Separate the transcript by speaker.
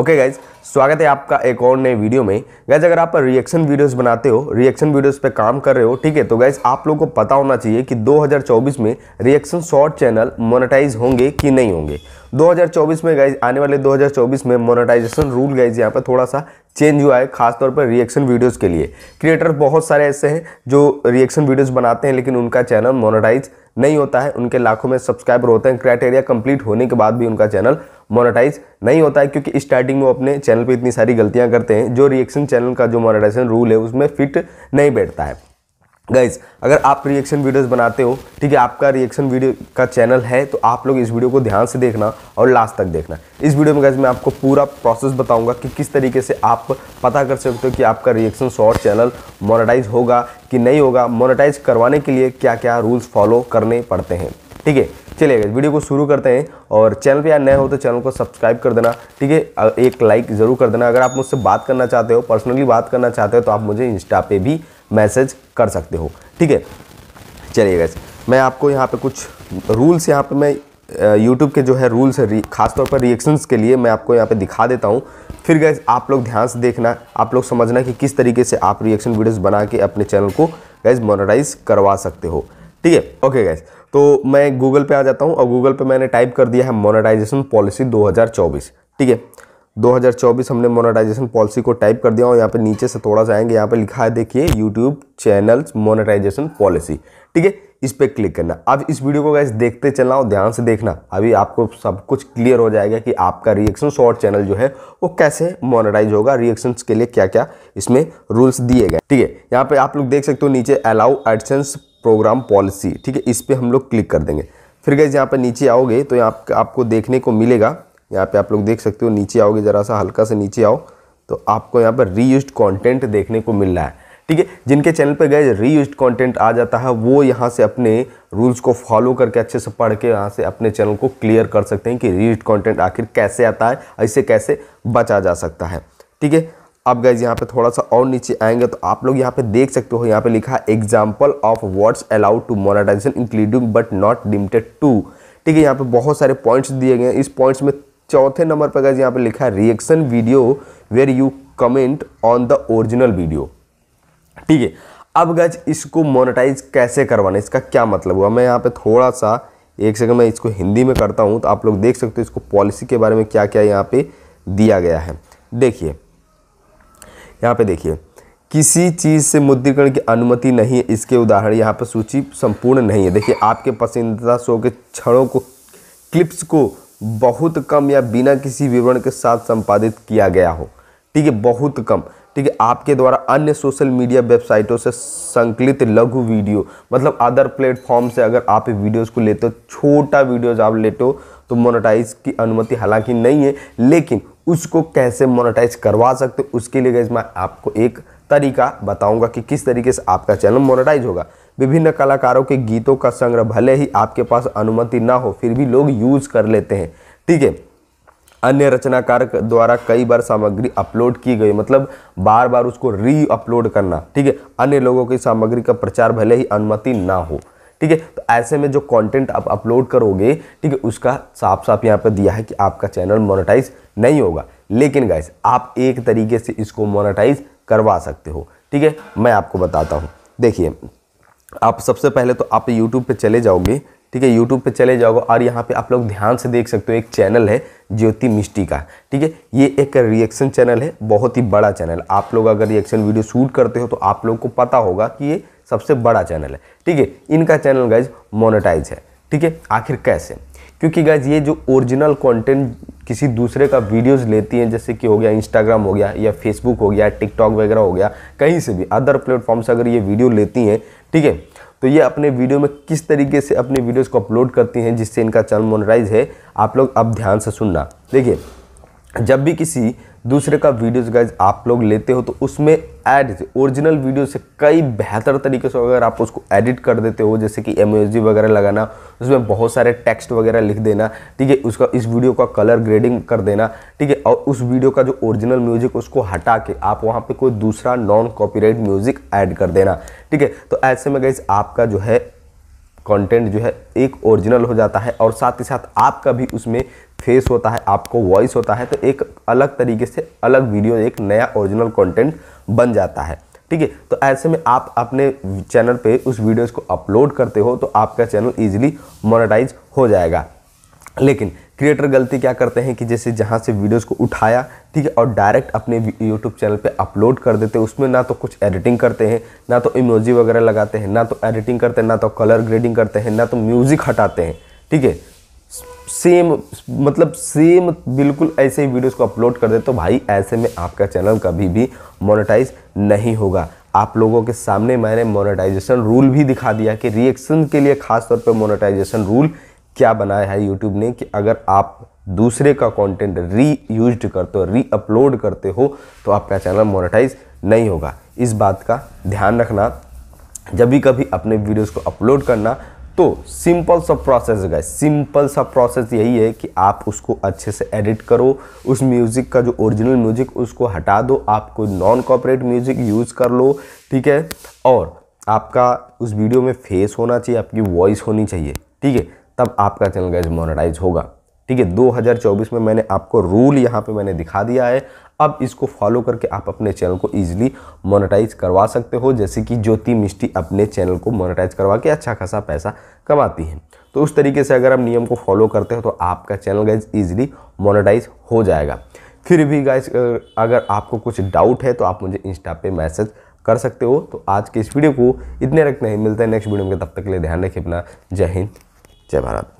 Speaker 1: Okay guys स्वागत है आपका एक और नए वीडियो में गाइज अगर आप रिएक्शन वीडियोस बनाते हो रिएक्शन वीडियोस पे काम कर रहे हो ठीक है तो गाइज आप लोगों को पता होना चाहिए कि 2024 में रिएक्शन शॉर्ट चैनल मोनेटाइज होंगे कि नहीं होंगे 2024 में गाइज आने वाले 2024 में मोनेटाइजेशन रूल गाइज यहाँ पर थोड़ा सा चेंज हुआ है खासतौर पर रिएक्शन वीडियोज़ के लिए क्रिएटर बहुत सारे ऐसे हैं जो रिएक्शन वीडियोज़ बनाते हैं लेकिन उनका चैनल मोनोटाइज़ नहीं होता है उनके लाखों में सब्सक्राइबर होते हैं क्राइटेरिया कंप्लीट होने के बाद भी उनका चैनल मोनेटाइज नहीं होता है क्योंकि स्टार्टिंग में वो अपने चैनल पे इतनी सारी गलतियां करते हैं जो रिएक्शन चैनल का जो मोनेटाइजेशन रूल है उसमें फिट नहीं बैठता है गाइज अगर आप रिएक्शन वीडियोस बनाते हो ठीक है आपका रिएक्शन वीडियो का चैनल है तो आप लोग इस वीडियो को ध्यान से देखना और लास्ट तक देखना इस वीडियो में गाइज मैं आपको पूरा प्रोसेस बताऊंगा कि किस तरीके से आप पता कर सकते हो कि आपका रिएक्शन शॉर्ट चैनल मोनेटाइज होगा कि नहीं होगा मोनेटाइज करवाने के लिए क्या क्या रूल्स फॉलो करने पड़ते हैं ठीक है चलिए वीडियो को शुरू करते हैं और चैनल पे यार नए हो तो चैनल को सब्सक्राइब कर देना ठीक है एक लाइक ज़रूर कर देना अगर आप मुझसे बात करना चाहते हो पर्सनली बात करना चाहते हो तो आप मुझे इंस्टा पे भी मैसेज कर सकते हो ठीक है चलिए गैस मैं आपको यहाँ पर कुछ रूल्स यहाँ पर मैं यूट्यूब के जो है रूल्स है खासतौर पर रिएक्शंस के लिए मैं आपको यहाँ पे दिखा देता हूँ फिर गए आप लोग ध्यान से देखना आप लोग समझना कि किस तरीके से आप रिएक्शन वीडियोस बना के अपने चैनल को गैज मोनोटाइज करवा सकते हो ठीक है ओके गैस तो मैं गूगल पे आ जाता हूँ और गूगल पे मैंने टाइप कर दिया है मोनेटाइजेशन पॉलिसी 2024 ठीक है 2024 हमने मोनेटाइजेशन पॉलिसी को टाइप कर दिया और यहाँ पे नीचे से थोड़ा सा आएंगे यहाँ पे लिखा है देखिए यूट्यूब चैनल्स मोनेटाइजेशन पॉलिसी ठीक है इस पर क्लिक करना अब इस वीडियो को गैस देखते चलना और ध्यान से देखना अभी आपको सब कुछ क्लियर हो जाएगा कि आपका रिएक्शन शॉर्ट चैनल जो है वो कैसे मोनेटाइज होगा रिएक्शन के लिए क्या क्या इसमें रूल्स दिए गए ठीक है यहाँ पे आप लोग देख सकते हो नीचे अलाउ एडसेंस प्रोग्राम पॉलिसी ठीक है इस पर हम लोग क्लिक कर देंगे फिर गैस यहाँ पर नीचे आओगे तो यहाँ आपको देखने को मिलेगा यहाँ पे आप लोग देख सकते हो नीचे आओगे ज़रा सा हल्का से नीचे आओ तो आपको यहाँ पर रीयूज कंटेंट देखने को मिल रहा है ठीक है जिनके चैनल पर गए रीयूज कंटेंट आ जाता है वो यहाँ से अपने रूल्स को फॉलो करके अच्छे से पढ़ के यहाँ से अपने चैनल को क्लियर कर सकते हैं कि रीयूज कंटेंट आखिर कैसे आता है ऐसे कैसे बचा जा सकता है ठीक है अब गैज यहाँ पे थोड़ा सा और नीचे आएंगे तो आप लोग यहाँ पे देख सकते हो यहाँ पे लिखा है example of words allowed to monetization including but not limited to ठीक है यहाँ पे बहुत सारे पॉइंट्स दिए गए हैं इस पॉइंट्स में चौथे नंबर पर गैज यहाँ पे लिखा है reaction video where you comment on the original video ठीक है अब गज इसको मोनाटाइज कैसे करवाना इसका क्या मतलब हुआ मैं यहाँ पे थोड़ा सा एक सेकंड मैं इसको हिंदी में करता हूँ तो आप लोग देख सकते हो इसको पॉलिसी के बारे में क्या क्या यहाँ पे दिया गया है देखिए यहाँ पे देखिए किसी चीज़ से मुद्रीकरण की अनुमति नहीं है इसके उदाहरण यहाँ पर सूची संपूर्ण नहीं है देखिए आपके पसंदीदा शो के क्षणों को क्लिप्स को बहुत कम या बिना किसी विवरण के साथ संपादित किया गया हो ठीक है बहुत कम ठीक है आपके द्वारा अन्य सोशल मीडिया वेबसाइटों से संकलित लघु वीडियो मतलब अदर प्लेटफॉर्म से अगर आप वीडियोज़ को लेते हो छोटा वीडियोज आप लेते हो तो मोनेटाइज की अनुमति हालांकि नहीं है लेकिन उसको कैसे मोनेटाइज करवा सकते हो उसके लिए मैं आपको एक तरीका बताऊंगा कि किस तरीके से आपका चैनल मोनेटाइज होगा विभिन्न कलाकारों के गीतों का संग्रह भले ही आपके पास अनुमति ना हो फिर भी लोग यूज़ कर लेते हैं ठीक है अन्य रचनाकार द्वारा कई बार सामग्री अपलोड की गई मतलब बार बार उसको री अपलोड करना ठीक है अन्य लोगों की सामग्री का प्रचार भले ही अनुमति ना हो ठीक है तो ऐसे में जो कंटेंट आप अपलोड करोगे ठीक है उसका साफ साफ यहाँ पर दिया है कि आपका चैनल मोनेटाइज नहीं होगा लेकिन गाइस आप एक तरीके से इसको मोनेटाइज करवा सकते हो ठीक है मैं आपको बताता हूँ देखिए आप सबसे पहले तो आप यूट्यूब पे चले जाओगे ठीक है यूट्यूब पे चले जाओगे और यहाँ पे आप लोग ध्यान से देख सकते हो एक चैनल है ज्योति मिष्टी का ठीक है ये एक रिएक्शन चैनल है बहुत ही बड़ा चैनल आप लोग अगर रिएक्शन वीडियो शूट करते हो तो आप लोग को पता होगा कि ये सबसे बड़ा चैनल है ठीक है इनका चैनल गाइज मोनेटाइज है ठीक है आखिर कैसे क्योंकि गाइज ये जो ओरिजिनल कंटेंट किसी दूसरे का वीडियोस लेती हैं जैसे कि हो गया इंस्टाग्राम हो गया या फेसबुक हो गया टिकटॉक वगैरह हो गया कहीं से भी अदर प्लेटफॉर्म से अगर ये वीडियो लेती हैं ठीक है थीके? तो ये अपने वीडियो में किस तरीके से अपने वीडियोस को अपलोड करती हैं जिससे इनका चैनल मोनराइज है आप लोग अब ध्यान से सुनना देखिए जब भी किसी दूसरे का वीडियोस गाइज आप लोग लेते हो तो उसमें ऐड ओरिजिनल वीडियो से कई बेहतर तरीके से अगर आप उसको एडिट कर देते हो जैसे कि एम वगैरह लगाना उसमें बहुत सारे टेक्स्ट वगैरह लिख देना ठीक है उसका इस वीडियो का कलर ग्रेडिंग कर देना ठीक है और उस वीडियो का जो ओरिजिनल म्यूजिक उसको हटा के आप वहाँ पर कोई दूसरा नॉन कॉपीराइट म्यूजिक ऐड कर देना ठीक है तो ऐसे में गाइज आपका जो है कंटेंट जो है एक ओरिजिनल हो जाता है और साथ ही साथ आपका भी उसमें फेस होता है आपको वॉइस होता है तो एक अलग तरीके से अलग वीडियो एक नया ओरिजिनल कंटेंट बन जाता है ठीक है तो ऐसे में आप अपने चैनल पे उस वीडियोस को अपलोड करते हो तो आपका चैनल इजीली मोनेटाइज हो जाएगा लेकिन क्रिएटर गलती क्या करते हैं कि जैसे जहाँ से वीडियोस को उठाया ठीक है और डायरेक्ट अपने यूट्यूब चैनल पे अपलोड कर देते हैं उसमें ना तो कुछ एडिटिंग करते हैं ना तो इमोजी वगैरह लगाते हैं ना तो एडिटिंग करते हैं ना तो कलर ग्रेडिंग करते हैं ना तो म्यूज़िक हटाते हैं ठीक है सेम मतलब सेम बिल्कुल ऐसे ही वीडियोज़ को अपलोड कर दे तो भाई ऐसे में आपका चैनल कभी भी मोनेटाइज नहीं होगा आप लोगों के सामने मैंने मोनेटाइजेशन रूल भी दिखा दिया कि रिएक्शन के लिए खास तौर पे मोनेटाइजेशन रूल क्या बनाया है यूट्यूब ने कि अगर आप दूसरे का कंटेंट यूज करते हो री अपलोड करते हो तो आपका चैनल मोनेटाइज नहीं होगा इस बात का ध्यान रखना जब भी कभी अपने वीडियोस को अपलोड करना तो सिंपल सा प्रोसेस है सिंपल सा प्रोसेस यही है कि आप उसको अच्छे से एडिट करो उस म्यूज़िक का जो ओरिजिनल म्यूज़िक उसको हटा दो आप कोई नॉन कॉपरेट म्यूज़िक यूज़ कर लो ठीक है और आपका उस वीडियो में फेस होना चाहिए आपकी वॉइस होनी चाहिए ठीक है तब आपका चैनल गैज मोनेटाइज होगा ठीक है 2024 में मैंने आपको रूल यहाँ पे मैंने दिखा दिया है अब इसको फॉलो करके आप अपने चैनल को ईजिली मोनेटाइज करवा सकते हो जैसे कि ज्योति मिष्टी अपने चैनल को मोनेटाइज करवा के अच्छा खासा पैसा कमाती है तो उस तरीके से अगर आप नियम को फॉलो करते हो तो आपका चैनल गाइज ईजिली मोनेटाइज हो जाएगा फिर भी गाइज अगर आपको कुछ डाउट है तो आप मुझे इंस्टा पे मैसेज कर सकते हो तो आज के इस वीडियो को इतने रखते हैं मिलते हैं नेक्स्ट वीडियो में तब तक के लिए ध्यान रखें अपना जय हिंद જય ભારત